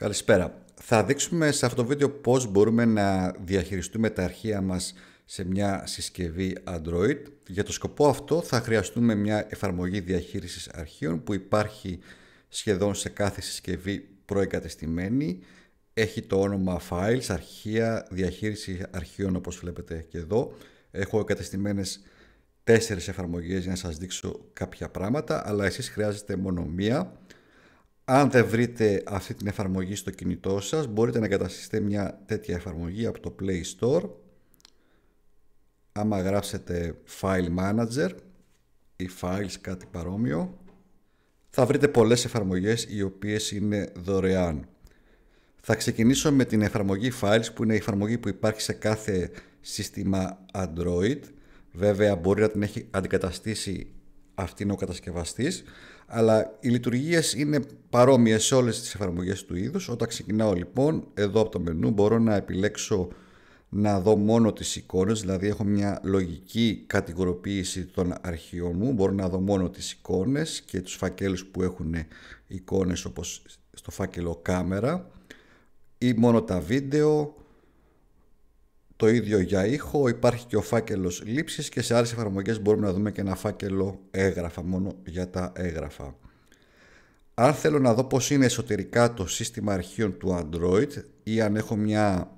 Καλησπέρα. Θα δείξουμε σε αυτό το βίντεο πώς μπορούμε να διαχειριστούμε τα αρχεία μας σε μια συσκευή Android. Για το σκοπό αυτό θα χρειαστούμε μια εφαρμογή διαχείρισης αρχείων που υπάρχει σχεδόν σε κάθε συσκευή προεγκατεστημένη. Έχει το όνομα Files, αρχεία, διαχείριση αρχείων όπως βλέπετε και εδώ. Έχω εγκατεστημένες τέσσερις εφαρμογές για να σας δείξω κάποια πράγματα, αλλά εσείς χρειάζεστε μόνο μία. Αν δεν βρείτε αυτή την εφαρμογή στο κινητό σας, μπορείτε να εγκαταστήσετε μια τέτοια εφαρμογή από το Play Store. Άμα γράψετε File Manager ή Files κάτι παρόμοιο, θα βρείτε πολλές εφαρμογές οι οποίες είναι δωρεάν. Θα ξεκινήσω με την εφαρμογή Files που είναι η εφαρμογή που υπάρχει σε κάθε σύστημα Android. Βέβαια μπορεί να την έχει αντικαταστήσει αυτή είναι ο κατασκευαστής. αλλά οι λειτουργίες είναι παρόμοιες σε όλες τις εφαρμογές του είδους. Όταν ξεκινάω λοιπόν, εδώ από το μενού μπορώ να επιλέξω να δω μόνο τις εικόνες, δηλαδή έχω μια λογική κατηγοροποίηση των αρχείων μου, μπορώ να δω μόνο τις εικόνες και τους φακέλους που έχουν εικόνες όπως στο φάκελο κάμερα ή μόνο τα βίντεο, το ίδιο για ήχο, υπάρχει και ο φάκελος λήψης και σε άλλες εφαρμογές μπορούμε να δούμε και ένα φάκελο έγγραφα, μόνο για τα έγγραφα. Αν θέλω να δω πώς είναι εσωτερικά το σύστημα αρχείων του Android ή αν έχω μια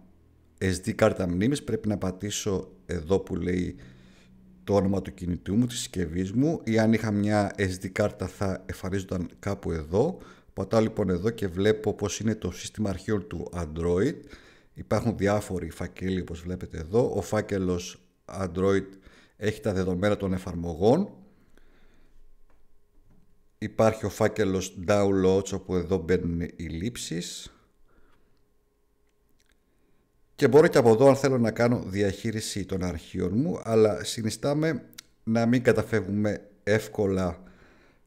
SD κάρτα μνήμης πρέπει να πατήσω εδώ που λέει το όνομα του κινητού μου, της συσκευής μου ή αν είχα μια SD κάρτα θα εμφανίζονταν κάπου εδώ. Πατάω λοιπόν εδώ και βλέπω πώς είναι το σύστημα αρχείων του Android Υπάρχουν διάφοροι φακέλοι όπως βλέπετε εδώ. Ο φάκελος Android έχει τα δεδομένα των εφαρμογών. Υπάρχει ο φάκελος Downloads όπου εδώ μπαίνουν οι λήψεις. Και μπορώ και από εδώ αν θέλω να κάνω διαχείριση των αρχείων μου, αλλά συνιστάμε να μην καταφεύγουμε εύκολα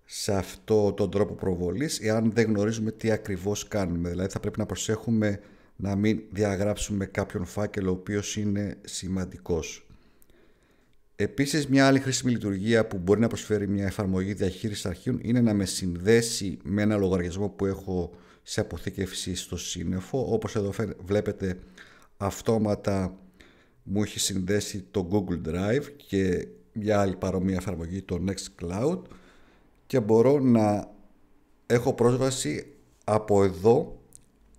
σε αυτό τον τρόπο προβολής εάν δεν γνωρίζουμε τι ακριβώς κάνουμε. Δηλαδή θα πρέπει να προσέχουμε να μην διαγράψουμε κάποιον φάκελο ο οποίος είναι σημαντικός. Επίσης μια άλλη χρήσιμη λειτουργία που μπορεί να προσφέρει μια εφαρμογή διαχείρισης αρχείων είναι να με συνδέσει με ένα λογαριασμό που έχω σε αποθήκευση στο σύννεφο. Όπως εδώ βλέπετε αυτόματα μου έχει συνδέσει το Google Drive και μια άλλη παρόμοια εφαρμογή το Nextcloud και μπορώ να έχω πρόσβαση από εδώ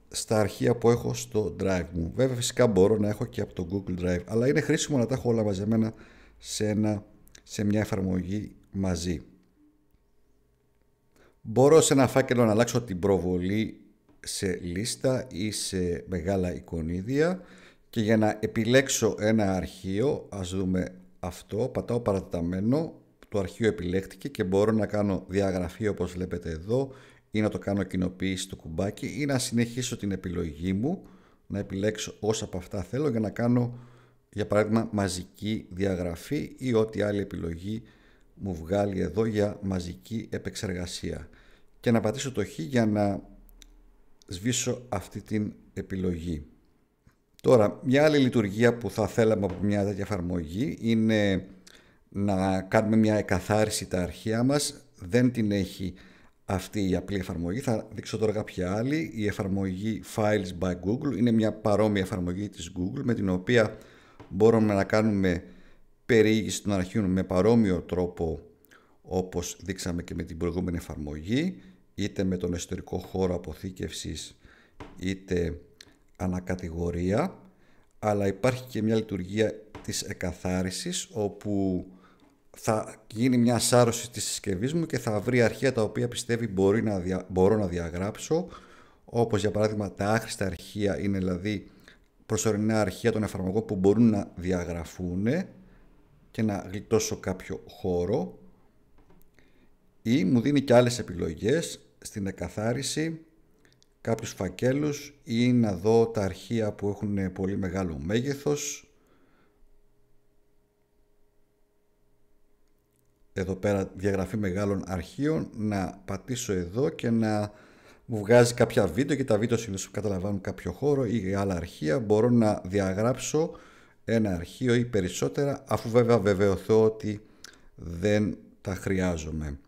στα αρχεία που έχω στο Drive μου. Βέβαια φυσικά μπορώ να έχω και από το Google Drive, αλλά είναι χρήσιμο να τα έχω όλα μαζεμένα σε, ένα, σε μια εφαρμογή μαζί. Μπορώ σε ένα φάκελο να αλλάξω την προβολή σε λίστα ή σε μεγάλα εικονίδια και για να επιλέξω ένα αρχείο, ας δούμε αυτό, πατάω παρατεταμένο, το αρχείο επιλέχτηκε και μπορώ να κάνω διαγραφή όπως βλέπετε εδώ ή να το κάνω κοινοποίηση το κουμπάκι ή να συνεχίσω την επιλογή μου να επιλέξω όσα από αυτά θέλω για να κάνω για παράδειγμα μαζική διαγραφή ή ό,τι άλλη επιλογή μου βγάλει εδώ για μαζική επεξεργασία και να πατήσω το χ για να σβήσω αυτή την επιλογή. Τώρα, μια άλλη λειτουργία που θα θέλαμε από μια τέτοια εφαρμογή είναι να κάνουμε μια εκαθάριση τα αρχεία μας. Δεν την έχει αυτή η απλή εφαρμογή. Θα δείξω τώρα κάποια άλλη. Η εφαρμογή Files by Google είναι μια παρόμοια εφαρμογή της Google με την οποία μπορούμε να κάνουμε περιήγηση των αρχείων με παρόμοιο τρόπο όπως δείξαμε και με την προηγούμενη εφαρμογή είτε με τον εσωτερικό χώρο αποθήκευσης είτε ανακατηγορία αλλά υπάρχει και μια λειτουργία της εκαθάρισης όπου θα γίνει μια σάρωση της συσκευής μου και θα βρει αρχεία τα οποία πιστεύει μπορεί να μπορώ να διαγράψω όπως για παράδειγμα τα άχρηστα αρχεία είναι δηλαδή προσωρινά αρχεία των εφαρμογών που μπορούν να διαγραφούν και να γλιτώσω κάποιο χώρο ή μου δίνει και άλλες επιλογές στην εκαθάριση κάποιους φακέλους ή να δω τα αρχεία που έχουν πολύ μεγάλο μέγεθος εδώ πέρα διαγραφή μεγάλων αρχείων, να πατήσω εδώ και να μου βγάζει κάποια βίντεο και τα βίντεο συνήθως καταλαμβάνουν κάποιο χώρο ή άλλα αρχεία. Μπορώ να διαγράψω ένα αρχείο ή περισσότερα αφού βέβαια βεβαιωθώ ότι δεν τα χρειάζομαι.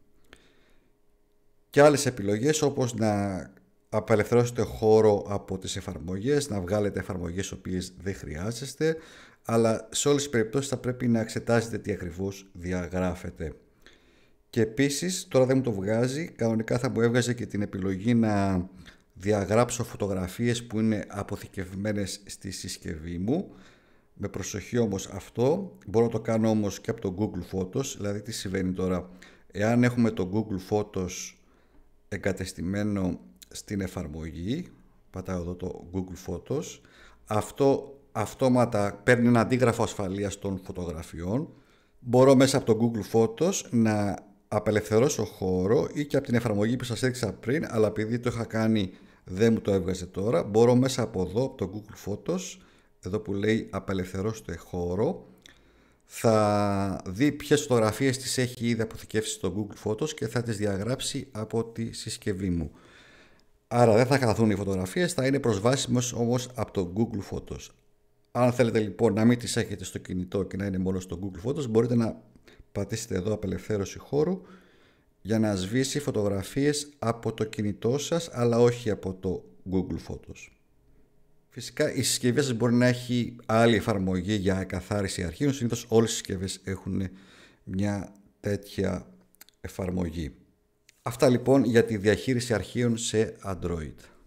Και άλλες επιλογές όπως να απελευθερώσετε χώρο από τις εφαρμογές, να βγάλετε εφαρμογές οποίες δεν χρειάζεστε, αλλά σε όλες τις περιπτώσεις θα πρέπει να εξετάζετε τι ακριβώς διαγράφετε. Και επίσης, τώρα δεν μου το βγάζει, κανονικά θα μου έβγαζε και την επιλογή να διαγράψω φωτογραφίες που είναι αποθηκευμένες στη συσκευή μου. Με προσοχή όμως αυτό, μπορώ να το κάνω όμως και από το Google Photos, δηλαδή τι συμβαίνει τώρα. Εάν έχουμε το Google Photos εγκατεστημένο στην εφαρμογή, πατάω εδώ το Google Photos, αυτό αυτόματα παίρνει ένα αντίγραφο ασφαλείας των φωτογραφιών, μπορώ μέσα από το Google Photos να απελευθερώσω χώρο ή και από την εφαρμογή που σας έδειξα πριν, αλλά επειδή το είχα κάνει δεν μου το έβγαζε τώρα, μπορώ μέσα από εδώ, από το Google Photos, εδώ που λέει απελευθερώστε χώρο, θα δει ποιες φωτογραφίες τις έχει ήδη αποθηκεύσει στο Google Photos και θα τις διαγράψει από τη συσκευή μου. Άρα δεν θα χαθούν οι φωτογραφίες, θα είναι προσβάσιμες όμως από το Google Photos. Αν θέλετε λοιπόν να μην τις έχετε στο κινητό και να είναι μόνο στο Google Photos, μπορείτε να πατήσετε εδώ απελευθέρωση χώρου για να σβήσει φωτογραφίες από το κινητό σας, αλλά όχι από το Google Photos. Φυσικά η συσκευή σας μπορεί να έχει άλλη εφαρμογή για καθάριση αρχείων. Συνήθως όλες οι συσκευές έχουν μια τέτοια εφαρμογή. Αυτά λοιπόν για τη διαχείριση αρχείων σε Android.